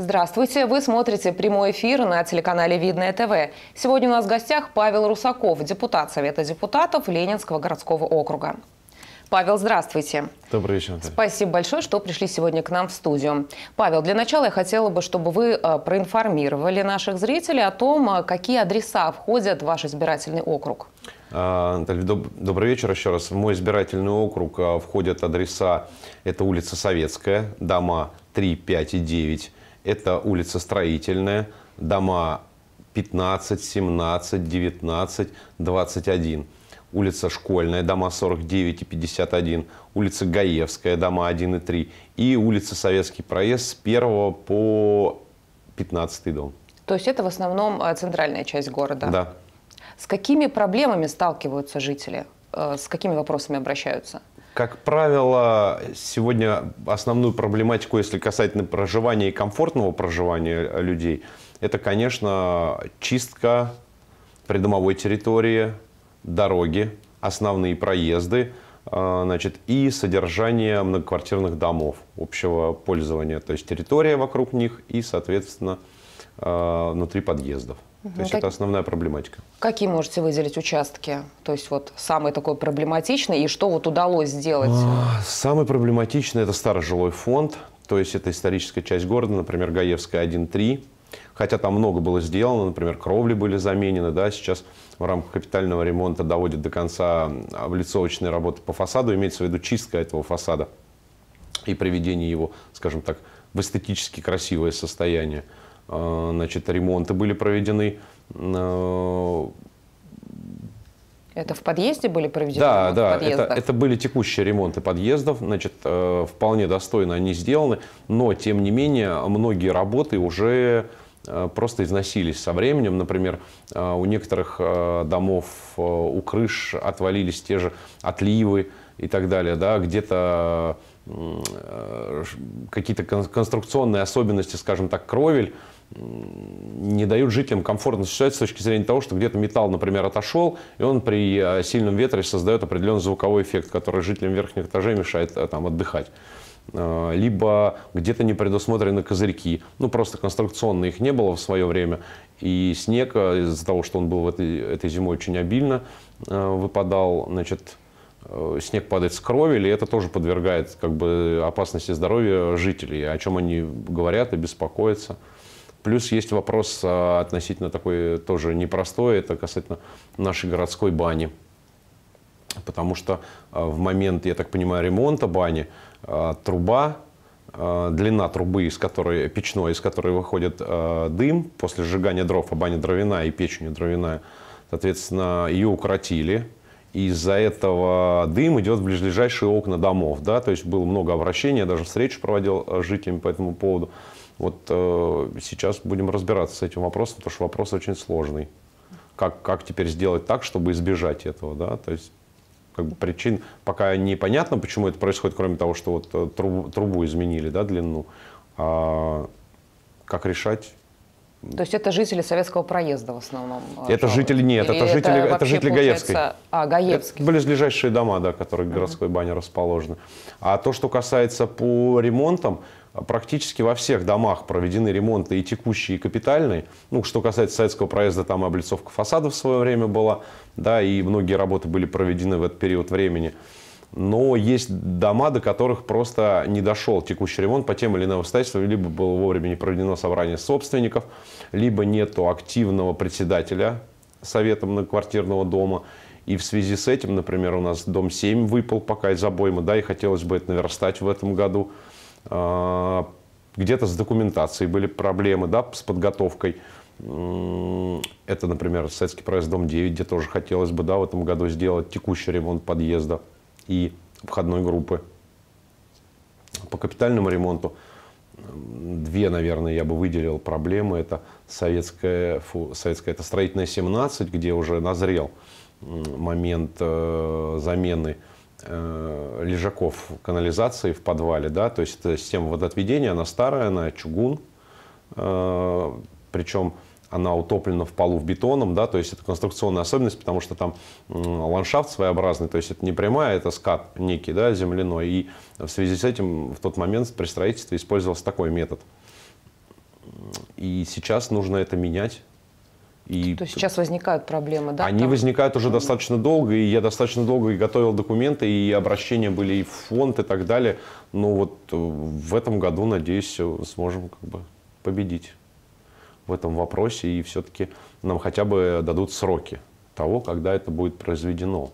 Здравствуйте! Вы смотрите прямой эфир на телеканале «Видное ТВ». Сегодня у нас в гостях Павел Русаков, депутат Совета депутатов Ленинского городского округа. Павел, здравствуйте. Добрый вечер. Наталья. Спасибо большое, что пришли сегодня к нам в студию. Павел, для начала я хотела бы, чтобы вы э, проинформировали наших зрителей о том, э, какие адреса входят в ваш избирательный округ. А, Наталья, добрый вечер еще раз. В мой избирательный округ а, входят адреса, это улица Советская, дома 3, 5 и 9. Это улица Строительная, дома 15, 17, 19, 21. Улица Школьная, дома 49 и 51. Улица Гаевская, дома 1 и 3. И улица Советский проезд с 1 по 15 дом. То есть это в основном э, центральная часть города? Да. С какими проблемами сталкиваются жители? Э, с какими вопросами обращаются? Как правило, сегодня основную проблематику, если касательно проживания и комфортного проживания людей, это, конечно, чистка придомовой территории, дороги, основные проезды, э, значит, и содержание многоквартирных домов общего пользования, то есть территория вокруг них и, соответственно, э, внутри подъездов. То есть как... это основная проблематика. Какие можете выделить участки? То есть вот самый такой проблематичный и что вот удалось сделать? А, самый проблематичный – это старый жилой фонд. То есть это историческая часть города, например, Гаевская 1.3. Хотя там много было сделано, например, кровли были заменены, да, сейчас в рамках капитального ремонта доводят до конца облицовочные работы по фасаду, имеется в виду чистка этого фасада и приведение его, скажем так, в эстетически красивое состояние. Э, значит, ремонты были проведены. Э, это в подъезде были проведены? Да, да, это, это были текущие ремонты подъездов, значит, э, вполне достойно они сделаны, но, тем не менее, многие работы уже просто износились со временем. Например, у некоторых домов у крыш отвалились те же отливы и так далее. Да? Где-то какие-то конструкционные особенности, скажем так, кровель не дают жителям комфортно существовать с точки зрения того, что где-то металл, например, отошел, и он при э, сильном ветре создает определенный звуковой эффект, который жителям верхних этажей мешает э, там, отдыхать э, либо где-то не предусмотрены козырьки. Ну, просто конструкционно их не было в свое время. И снег, из-за того, что он был в этой, этой зимой очень обильно выпадал, значит, снег падает с кровели, и это тоже подвергает как бы, опасности здоровья жителей, о чем они говорят и беспокоятся. Плюс есть вопрос а, относительно такой тоже непростой, это касательно нашей городской бани. Потому что а, в момент, я так понимаю, ремонта бани а, труба, длина трубы, из которой, печной, из которой выходит дым после сжигания дров, а баня дровяная и печь не дровяная, соответственно, ее укоротили, из-за этого дым идет в ближайшие окна домов. Да? То есть было много обращений, я даже встречу проводил с жителями по этому поводу. Вот э, сейчас будем разбираться с этим вопросом, потому что вопрос очень сложный. Как, как теперь сделать так, чтобы избежать этого, да? То есть как бы причин пока непонятно, почему это происходит, кроме того, что вот э, трубу, трубу изменили, да, длину. А как решать? То есть это жители советского проезда в основном? Э, это жалобы? жители, нет, это, это жители, это жители Гаевской. А, Гаевской. Это близлежащие дома, да, которые к городской бане расположены. А то, что касается по ремонтам, а практически во всех домах проведены ремонты и текущие, и капитальные. Ну, что касается советского проезда, там облицовка фасадов в свое время была, да, и многие работы были проведены в этот период времени. Но есть дома, до которых просто не дошел текущий ремонт по тем или иным обстоятельствам. Либо было вовремя не проведено собрание собственников, либо нету активного председателя совета многоквартирного дома. И в связи с этим, например, у нас дом 7 выпал пока из обоймы, да, и хотелось бы это наверстать в этом году – а, где-то с документацией были проблемы, да, с подготовкой. Это, например, Советский проезд дом 9, где тоже хотелось бы да, в этом году сделать текущий ремонт подъезда и входной группы. По капитальному ремонту две, наверное, я бы выделил проблемы. Это советская, фу, советская это строительная 17, где уже назрел момент э, замены Э, лежаков канализации в подвале, да, то есть это система водоотведения, она старая, она чугун, э, причем она утоплена в полу в бетоном, да, то есть это конструкционная особенность, потому что там ландшафт своеобразный, то есть это не прямая, это скат некий, да, земляной, и в связи с этим в тот момент при строительстве использовался такой метод. И сейчас нужно это менять, и То есть сейчас возникают проблемы, да? Они там? возникают уже достаточно долго, и я достаточно долго и готовил документы, и обращения были и в фонд, и так далее. Но вот э, в этом году, надеюсь, сможем как бы победить в этом вопросе, и все-таки нам хотя бы дадут сроки того, когда это будет произведено.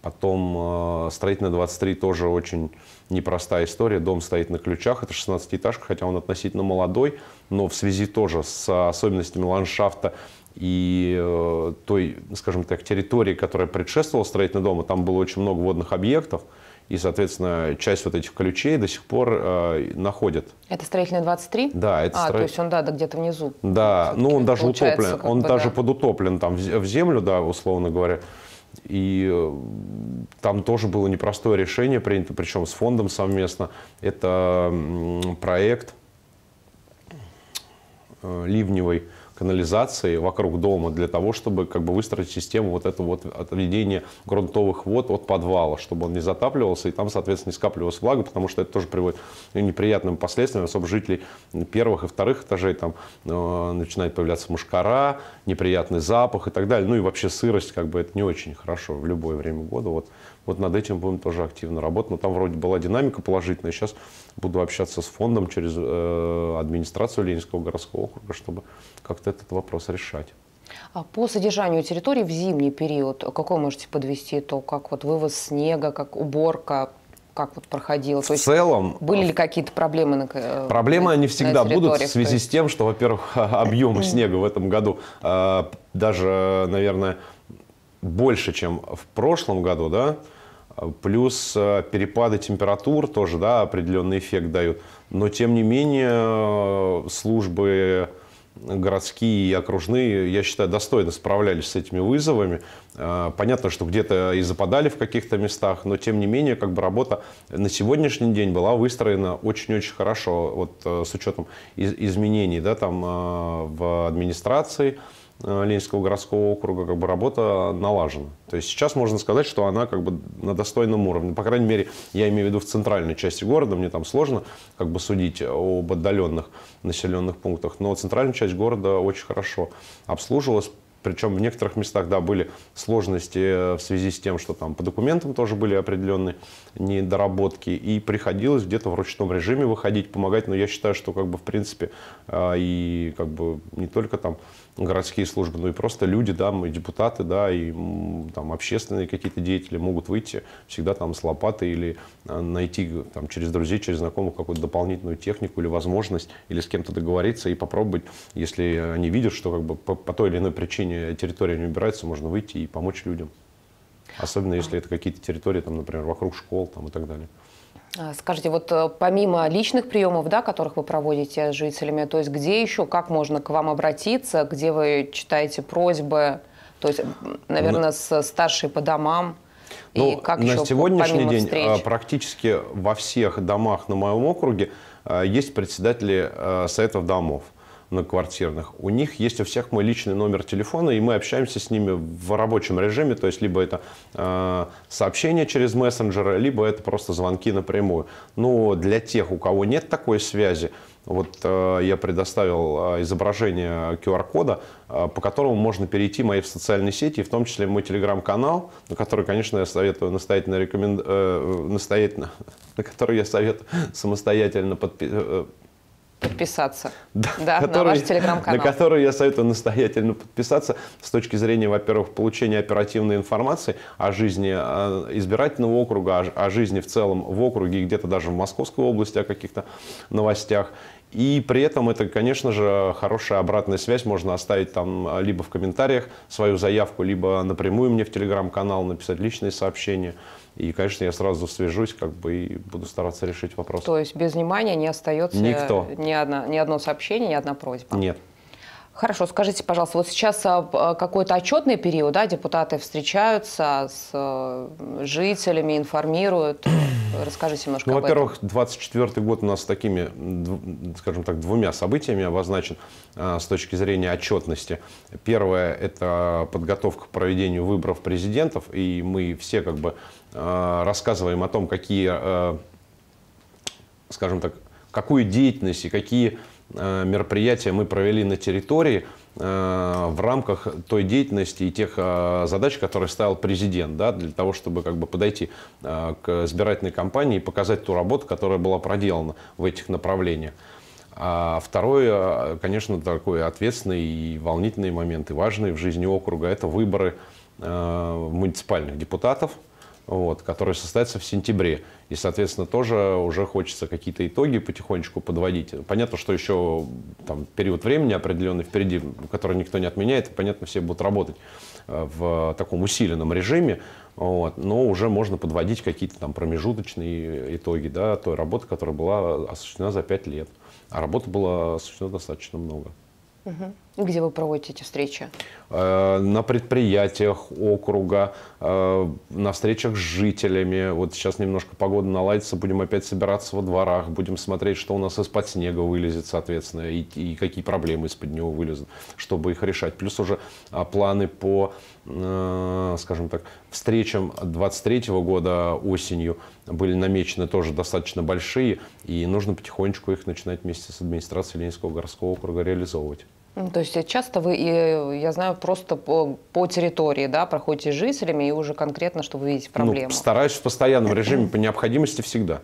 Потом э, строительная 23 тоже очень непростая история. Дом стоит на ключах, это 16-этажка, хотя он относительно молодой, но в связи тоже с особенностями ландшафта и э, той, скажем так, территории, которая предшествовала строительному дому, там было очень много водных объектов, и, соответственно, часть вот этих ключей до сих пор э, находят. Это строительный 23? Да, это А, стро... то есть он, да, да где-то внизу. Да, ну он даже утоплен, он бы, даже да. подутоплен там в землю, да, условно говоря. И э, там тоже было непростое решение принято, причем с фондом совместно. Это проект э, ливневый канализации вокруг дома для того, чтобы как бы выстроить систему вот этого вот отведения грунтовых вод от подвала, чтобы он не затапливался и там, соответственно, не скапливалась влага, потому что это тоже приводит к неприятным последствиям, особенно жителей первых и вторых этажей, там э, начинает появляться мушкара, неприятный запах и так далее, ну и вообще сырость, как бы это не очень хорошо в любое время года, вот вот над этим будем тоже активно работать. Но там вроде была динамика положительная. Сейчас буду общаться с фондом через э, администрацию Ленинского городского округа, чтобы как-то этот вопрос решать. А по содержанию территории в зимний период, какой можете подвести То, Как вот вывоз снега, как уборка, как вот проходило? В То есть целом... Были ли какие-то проблемы на э, Проблемы, на, они всегда на будут в связи с тем, что, во-первых, объемы снега в этом году э, даже, наверное, больше, чем в прошлом году, да, плюс э, перепады температур тоже, да, определенный эффект дают. Но, тем не менее, э, службы городские и окружные, я считаю, достойно справлялись с этими вызовами. Э, понятно, что где-то и западали в каких-то местах, но тем не менее, как бы работа на сегодняшний день была выстроена очень-очень хорошо, вот с учетом изменений, да, там в администрации, Э, Ленинского городского округа, как бы работа налажена. То есть сейчас можно сказать, что она как бы на достойном уровне. По крайней мере, я имею в виду в центральной части города, мне там сложно как бы судить об отдаленных населенных пунктах, но центральная часть города очень хорошо обслуживалась причем в некоторых местах, да, были сложности э, в связи с тем, что там по документам тоже были определенные недоработки. И приходилось где-то в ручном режиме выходить, помогать. Но я считаю, что как бы в принципе а, и как бы не только там городские службы, но и просто люди, да, мы депутаты, да, и там общественные какие-то деятели могут выйти всегда там с лопатой или а, найти там через друзей, через знакомых какую-то дополнительную технику или возможность, или с кем-то договориться и попробовать, если они видят, что как бы по, по той или иной причине не, территория не убирается, можно выйти и помочь людям. Особенно если это какие-то территории, там, например, вокруг школ там, и так далее. А, скажите, вот э, помимо личных приемов, да, которых вы проводите с жителями, то есть где еще, как можно к вам обратиться, где вы читаете просьбы, то есть, наверное, ну, с старшей по домам? Ну, и как на еще, сегодняшний день а, встреч? практически во всех домах на моем округе а, есть председатели советов домов многоквартирных, у них есть у всех мой личный номер телефона, и мы общаемся с ними в рабочем режиме, то есть либо это э, сообщение через мессенджеры, либо это просто звонки напрямую. Но для тех, у кого нет такой связи, вот э, я предоставил э, изображение QR-кода, э, по которому можно перейти мои в социальные сети, в том числе мой телеграм-канал, на который, конечно, я советую настоятельно рекомен... э, настоятельно, на который я советую самостоятельно подписываться. Э, подписаться. Да, да который, на ваш телеграм-канал. На который я советую настоятельно подписаться с точки зрения, во-первых, получения оперативной информации о жизни э, избирательного округа, о, о жизни в целом в округе и где-то даже в Московской области, о каких-то новостях. И при этом это, конечно же, хорошая обратная связь. Можно оставить там э, либо в комментариях свою заявку, либо напрямую мне в телеграм-канал написать личные сообщения. И, конечно, я сразу свяжусь, как бы, и буду стараться решить вопрос. То есть без внимания не остается Никто. Ни, одно, ни одно сообщение, ни одна просьба? Нет. Хорошо, скажите, пожалуйста, вот сейчас а, а, какой-то отчетный период, да, депутаты встречаются с э, жителями, информируют? Расскажите немножко ну, во-первых, этом. 24 год у нас с такими, скажем так, двумя событиями обозначен а, с точки зрения отчетности. Первое – это подготовка к проведению выборов президентов, и мы все как бы а, рассказываем о том, какие, а, скажем так, какую деятельность и какие Э, мероприятия мы провели на территории э, в рамках той деятельности и тех э, задач, которые ставил президент, да, для того, чтобы как бы подойти к избирательной кампании и показать ту работу, которая была проделана в этих направлениях. А второй, конечно, такой ответственный и волнительный момент, и важный в жизни округа – это выборы муниципальных депутатов – вот, который состоится в сентябре. И, соответственно, тоже уже хочется какие-то итоги потихонечку подводить. Понятно, что еще там, период времени определенный впереди, который никто не отменяет, и, понятно, все будут работать э, в таком усиленном режиме, вот, но уже можно подводить какие-то там промежуточные итоги да, той работы, которая была осуществлена за пять лет. А работы было осуществлено достаточно много. Где вы проводите эти встречи? Э, на предприятиях округа, Э, на встречах с жителями. Вот сейчас немножко погода наладится, будем опять собираться во дворах, будем смотреть, что у нас из-под снега вылезет, соответственно, и, и какие проблемы из-под него вылезут, чтобы их решать. Плюс уже а, планы по, э, скажем так, встречам 23 -го года осенью были намечены тоже достаточно большие, и нужно потихонечку их начинать вместе с администрацией Ленинского городского округа реализовывать. Ну, то есть э, часто вы, э, я знаю, просто по, территории да, проходите с жителями и уже конкретно, что вы видите ну, проблему. Ну, стараюсь в постоянном режиме, по необходимости всегда.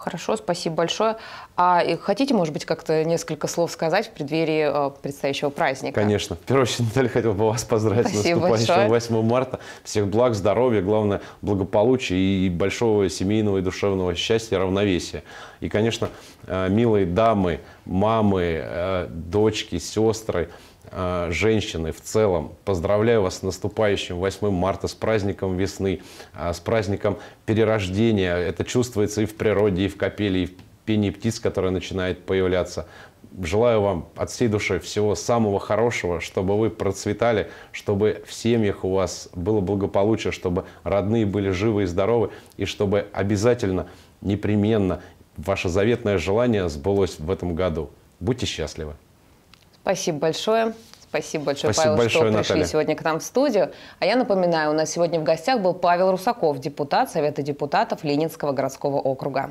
Хорошо, спасибо большое. А хотите, может быть, как-то несколько слов сказать в преддверии э, предстоящего праздника? Конечно. В первую очередь, Наталья, хотел бы вас поздравить спасибо с наступающим большое. 8 марта. Всех благ, здоровья, главное, благополучия и большого семейного и душевного счастья, равновесия. И, конечно, э, милые дамы, мамы, э, дочки, сестры – а, женщины в целом. Поздравляю вас с наступающим 8 марта, с праздником весны, а, с праздником перерождения. Это чувствуется и в природе, и в капеле, и в пении птиц, которое начинает появляться. Желаю вам от всей души всего самого хорошего, чтобы вы процветали, чтобы в семьях у вас было благополучие, чтобы родные были живы и здоровы, и чтобы обязательно, непременно ваше заветное желание сбылось в этом году. Будьте счастливы! Спасибо большое. Спасибо большое, Спасибо Павел, большое, что пришли Наталья. сегодня к нам в студию. А я напоминаю, у нас сегодня в гостях был Павел Русаков, депутат Совета депутатов Ленинского городского округа.